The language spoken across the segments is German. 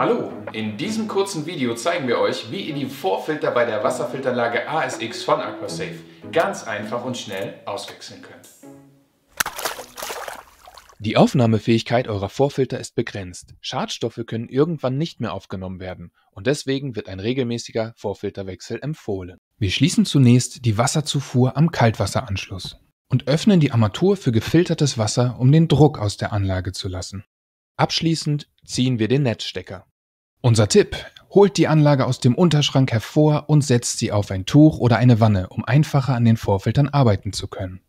Hallo! In diesem kurzen Video zeigen wir euch, wie ihr die Vorfilter bei der Wasserfilteranlage ASX von Aquasafe ganz einfach und schnell auswechseln könnt. Die Aufnahmefähigkeit eurer Vorfilter ist begrenzt. Schadstoffe können irgendwann nicht mehr aufgenommen werden und deswegen wird ein regelmäßiger Vorfilterwechsel empfohlen. Wir schließen zunächst die Wasserzufuhr am Kaltwasseranschluss und öffnen die Armatur für gefiltertes Wasser, um den Druck aus der Anlage zu lassen. Abschließend ziehen wir den Netzstecker. Unser Tipp, holt die Anlage aus dem Unterschrank hervor und setzt sie auf ein Tuch oder eine Wanne, um einfacher an den Vorfiltern arbeiten zu können.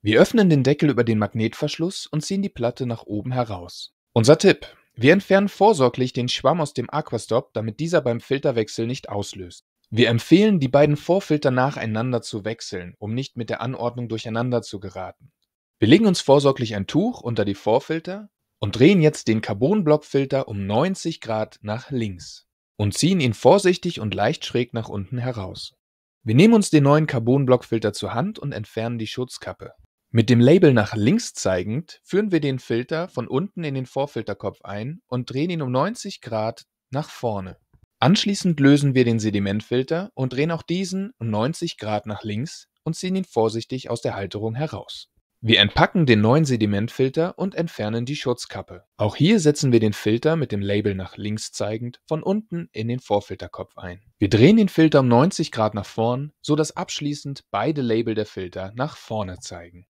Wir öffnen den Deckel über den Magnetverschluss und ziehen die Platte nach oben heraus. Unser Tipp, wir entfernen vorsorglich den Schwamm aus dem Aquastop, damit dieser beim Filterwechsel nicht auslöst. Wir empfehlen, die beiden Vorfilter nacheinander zu wechseln, um nicht mit der Anordnung durcheinander zu geraten. Wir legen uns vorsorglich ein Tuch unter die Vorfilter und drehen jetzt den Carbonblockfilter um 90 Grad nach links und ziehen ihn vorsichtig und leicht schräg nach unten heraus. Wir nehmen uns den neuen Carbonblockfilter zur Hand und entfernen die Schutzkappe. Mit dem Label nach links zeigend führen wir den Filter von unten in den Vorfilterkopf ein und drehen ihn um 90 Grad nach vorne. Anschließend lösen wir den Sedimentfilter und drehen auch diesen um 90 Grad nach links und ziehen ihn vorsichtig aus der Halterung heraus. Wir entpacken den neuen Sedimentfilter und entfernen die Schutzkappe. Auch hier setzen wir den Filter mit dem Label nach links zeigend von unten in den Vorfilterkopf ein. Wir drehen den Filter um 90 Grad nach vorn, so dass abschließend beide Label der Filter nach vorne zeigen.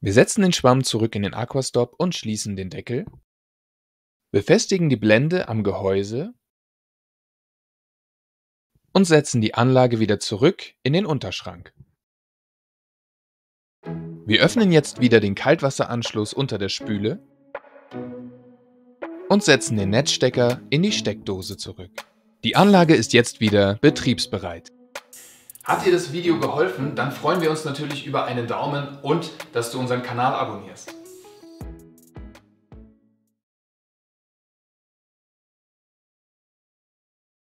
Wir setzen den Schwamm zurück in den Aquastop und schließen den Deckel. Befestigen die Blende am Gehäuse und setzen die Anlage wieder zurück in den Unterschrank. Wir öffnen jetzt wieder den Kaltwasseranschluss unter der Spüle und setzen den Netzstecker in die Steckdose zurück. Die Anlage ist jetzt wieder betriebsbereit. Hat dir das Video geholfen, dann freuen wir uns natürlich über einen Daumen und dass du unseren Kanal abonnierst.